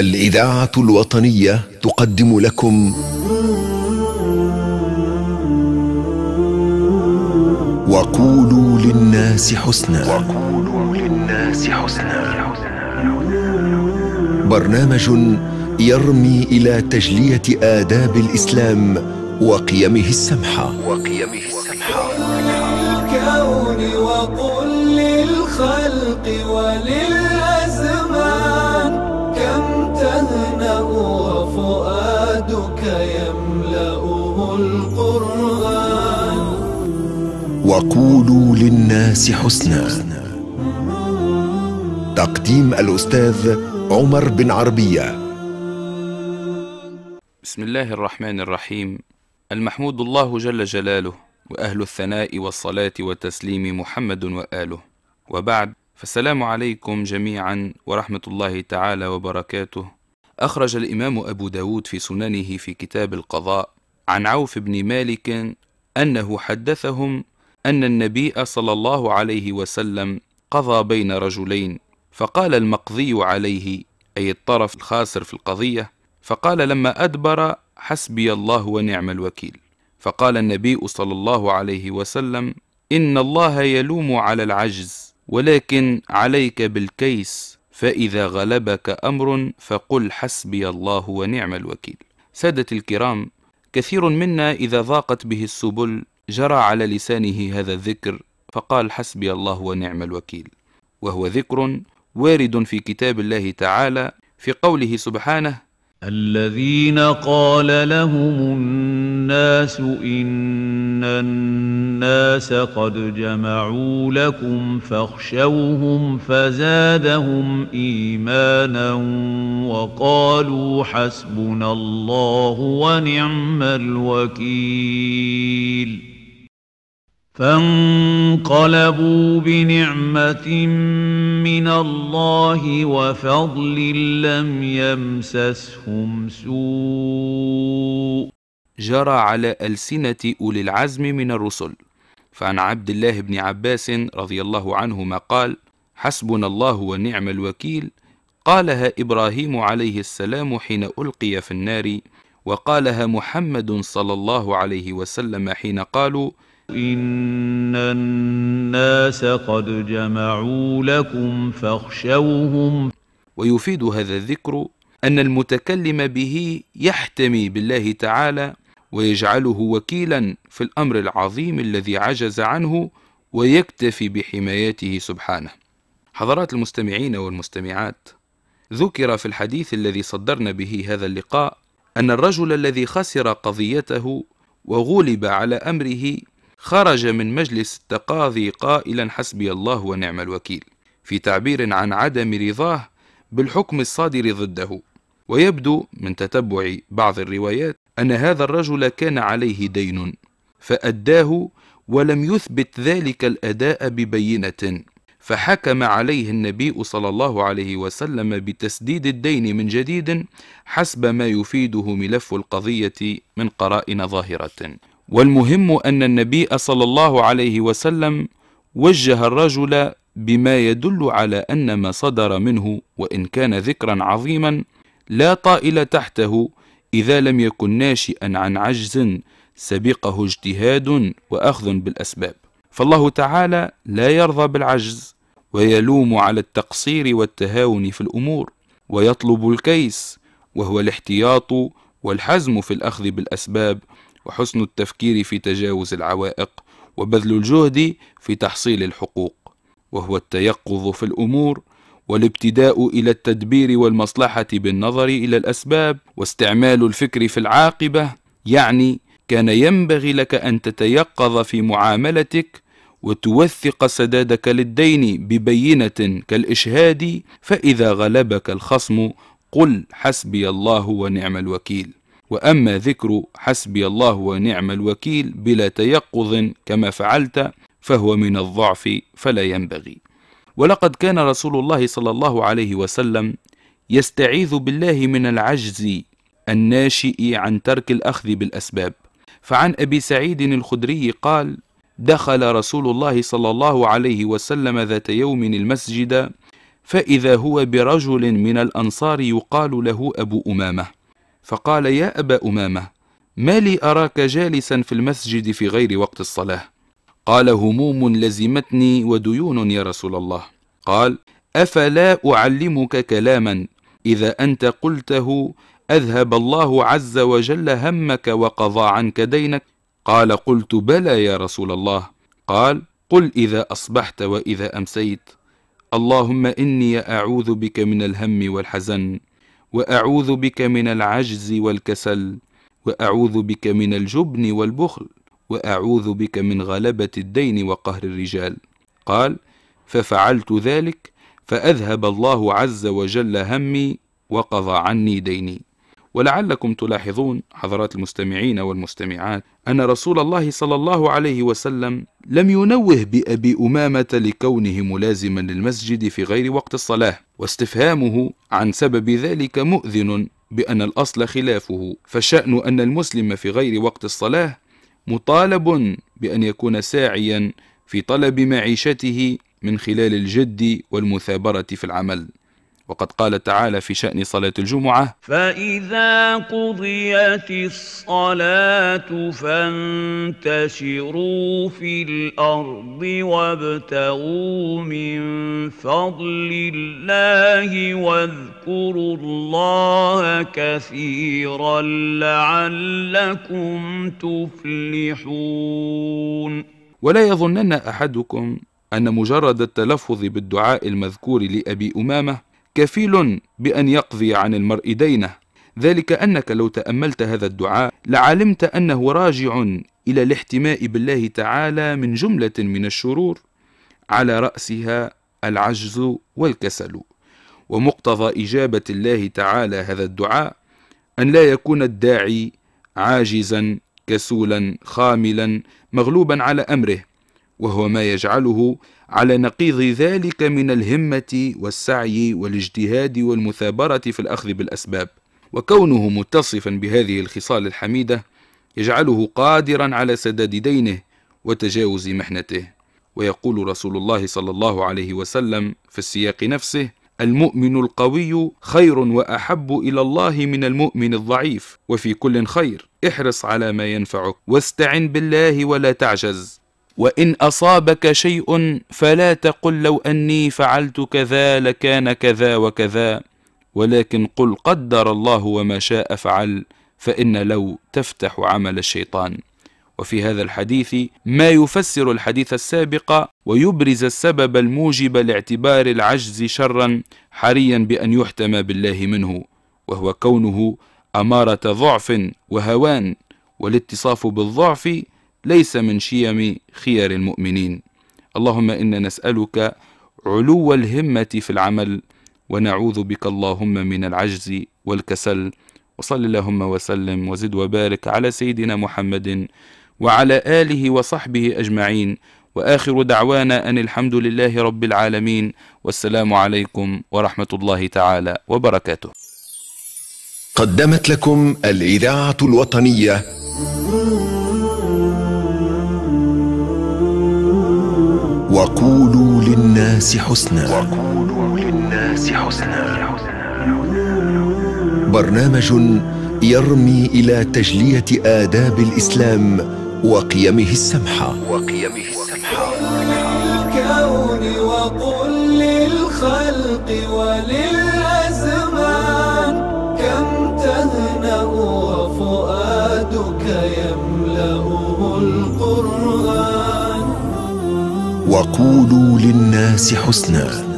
الإذاعة الوطنية تقدم لكم وقولوا للناس حسنا وقولوا للناس حسنا برنامج يرمي إلى تجلية آداب الإسلام وقيمه السمحة وقيمه السمحة الكون وقل للخلق ولل وفؤادك يملأه القرآن وقولوا للناس حسنا تقديم الأستاذ عمر بن عربية بسم الله الرحمن الرحيم المحمود الله جل جلاله وأهل الثناء والصلاة والتسليم محمد وآله وبعد فالسلام عليكم جميعا ورحمة الله تعالى وبركاته أخرج الإمام أبو داود في سننه في كتاب القضاء عن عوف بن مالك أنه حدثهم أن النبي صلى الله عليه وسلم قضى بين رجلين فقال المقضي عليه أي الطرف الخاسر في القضية فقال لما أدبر حسبي الله ونعم الوكيل فقال النبي صلى الله عليه وسلم إن الله يلوم على العجز ولكن عليك بالكيس فإذا غلبك أمر فقل حسبي الله ونعم الوكيل. سادة الكرام، كثير منا إذا ضاقت به السبل جرى على لسانه هذا الذكر فقال حسبي الله ونعم الوكيل، وهو ذكر وارد في كتاب الله تعالى في قوله سبحانه: الذين قال لهم الناس إن الناس قد جمعوا لكم فاخشوهم فزادهم إيمانا وقالوا حسبنا الله ونعم الوكيل فانقلبوا بنعمه من الله وفضل لم يمسسهم سوء جرى على السنه اولي العزم من الرسل فعن عبد الله بن عباس رضي الله عنهما قال حسبنا الله ونعم الوكيل قالها ابراهيم عليه السلام حين القي في النار وقالها محمد صلى الله عليه وسلم حين قالوا إن الناس قد جمعوا لكم فاخشوهم ويفيد هذا الذكر أن المتكلم به يحتمي بالله تعالى ويجعله وكيلا في الأمر العظيم الذي عجز عنه ويكتفي بحمايته سبحانه حضرات المستمعين والمستمعات ذكر في الحديث الذي صدرنا به هذا اللقاء أن الرجل الذي خسر قضيته وغلب على أمره خرج من مجلس التقاضي قائلا حسبي الله ونعم الوكيل في تعبير عن عدم رضاه بالحكم الصادر ضده ويبدو من تتبع بعض الروايات أن هذا الرجل كان عليه دين فأداه ولم يثبت ذلك الأداء ببينة فحكم عليه النبي صلى الله عليه وسلم بتسديد الدين من جديد حسب ما يفيده ملف القضية من قرائن ظاهرة والمهم أن النبي صلى الله عليه وسلم وجه الرجل بما يدل على أن ما صدر منه وإن كان ذكرا عظيما لا طائل تحته إذا لم يكن ناشئا عن عجز سبقه اجتهاد وأخذ بالأسباب فالله تعالى لا يرضى بالعجز ويلوم على التقصير والتهاون في الأمور ويطلب الكيس وهو الاحتياط والحزم في الأخذ بالأسباب وحسن التفكير في تجاوز العوائق وبذل الجهد في تحصيل الحقوق وهو التيقظ في الأمور والابتداء إلى التدبير والمصلحة بالنظر إلى الأسباب واستعمال الفكر في العاقبة يعني كان ينبغي لك أن تتيقظ في معاملتك وتوثق سدادك للدين ببينة كالإشهاد فإذا غلبك الخصم قل حسبي الله ونعم الوكيل وأما ذكر حسبي الله ونعم الوكيل بلا تيقظ كما فعلت فهو من الضعف فلا ينبغي ولقد كان رسول الله صلى الله عليه وسلم يستعيذ بالله من العجز الناشئ عن ترك الأخذ بالأسباب فعن أبي سعيد الخدري قال دخل رسول الله صلى الله عليه وسلم ذات يوم المسجد فإذا هو برجل من الأنصار يقال له أبو أمامة فقال يا أبا أمامة ما لي أراك جالسا في المسجد في غير وقت الصلاة قال هموم لزمتني وديون يا رسول الله قال أفلا أعلمك كلاما إذا أنت قلته أذهب الله عز وجل همك وقضى عنك دينك قال قلت بلى يا رسول الله قال قل إذا أصبحت وإذا أمسيت اللهم إني أعوذ بك من الهم والحزن واعوذ بك من العجز والكسل واعوذ بك من الجبن والبخل واعوذ بك من غلبه الدين وقهر الرجال قال ففعلت ذلك فاذهب الله عز وجل همي وقضى عني ديني ولعلكم تلاحظون حضرات المستمعين والمستمعات أن رسول الله صلى الله عليه وسلم لم ينوه بأبي أمامة لكونه ملازما للمسجد في غير وقت الصلاة واستفهامه عن سبب ذلك مؤذن بأن الأصل خلافه فشأن أن المسلم في غير وقت الصلاة مطالب بأن يكون ساعيا في طلب معيشته من خلال الجد والمثابرة في العمل وقد قال تعالى في شأن صلاة الجمعة فإذا قضيت الصلاة فانتشروا في الأرض وابتغوا من فضل الله واذكروا الله كثيرا لعلكم تفلحون ولا يظنن أحدكم أن مجرد التلفظ بالدعاء المذكور لأبي أمامة كفيل بأن يقضي عن المرء دينه ذلك أنك لو تأملت هذا الدعاء لعلمت أنه راجع إلى الاحتماء بالله تعالى من جملة من الشرور على رأسها العجز والكسل ومقتضى إجابة الله تعالى هذا الدعاء أن لا يكون الداعي عاجزا كسولا خاملا مغلوبا على أمره وهو ما يجعله على نقيض ذلك من الهمة والسعي والاجتهاد والمثابرة في الأخذ بالأسباب، وكونه متصفا بهذه الخصال الحميدة يجعله قادرا على سداد دينه وتجاوز محنته، ويقول رسول الله صلى الله عليه وسلم في السياق نفسه: المؤمن القوي خير واحب الى الله من المؤمن الضعيف وفي كل خير احرص على ما ينفعك واستعن بالله ولا تعجز وإن أصابك شيء فلا تقل لو أني فعلت كذا لكان كذا وكذا ولكن قل قدر الله وما شاء فعل فإن لو تفتح عمل الشيطان وفي هذا الحديث ما يفسر الحديث السابق ويبرز السبب الموجب لاعتبار العجز شرا حريا بأن يحتمى بالله منه وهو كونه أمارة ضعف وهوان والاتصاف بالضعف ليس من شيم خيار المؤمنين اللهم إنا نسألك علو الهمة في العمل ونعوذ بك اللهم من العجز والكسل وصل اللهم وسلم وزد وبارك على سيدنا محمد وعلى آله وصحبه أجمعين وآخر دعوانا أن الحمد لله رب العالمين والسلام عليكم ورحمة الله تعالى وبركاته قدمت لكم الإذاعة الوطنية وقولوا للناس حسنا وقولوا للناس حسنا برنامج يرمي إلى تجلية آداب الإسلام وقيمه السمحة وقيمه السمحة للكون وقل للخلق وللأزمان كم تهنأ وفؤادك يملأه القلب وقولوا للناس حسناً